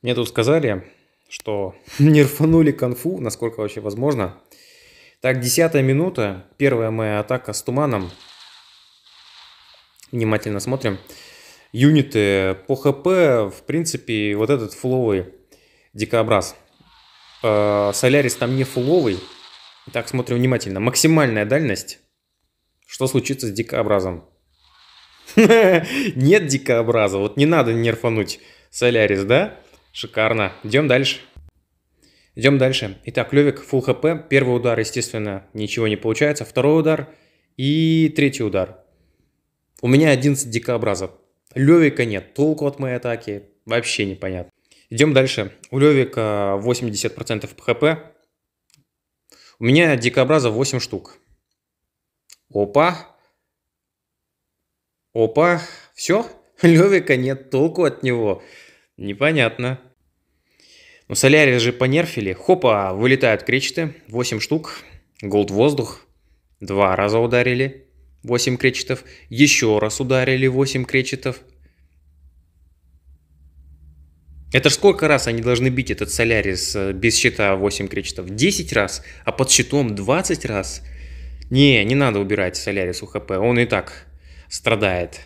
Мне тут сказали, что не рфанули конфу, насколько вообще возможно. Так, десятая минута, первая моя атака с туманом. Внимательно смотрим. Юниты по хп, в принципе, вот этот фуловый дикобраз. Э, Солярис там не фуловый. Так, смотрим внимательно. Максимальная дальность. Что случится с дикообразом? Нет дикообраза, вот не надо нерфануть Солярис, да? Шикарно. Идем дальше. Идем дальше. Итак, Левик, фул хп. Первый удар, естественно, ничего не получается. Второй удар и третий удар. У меня 11 дикообразов. Левика нет. Толку от моей атаки вообще непонятно. Идем дальше. У Левика 80% хп. У меня дикообразов 8 штук. Опа. Опа. Все. Левика нет. Толку от него. Непонятно. Ну, солярия же понерфили. Хопа, вылетают кречеты. 8 штук. Голд воздух. Два раза ударили. 8 кречетов. Еще раз ударили 8 кречетов. Это ж сколько раз они должны бить этот Солярис без щита 8 кречетов? 10 раз, а под щитом 20 раз? Не, не надо убирать Солярис у ХП, он и так страдает.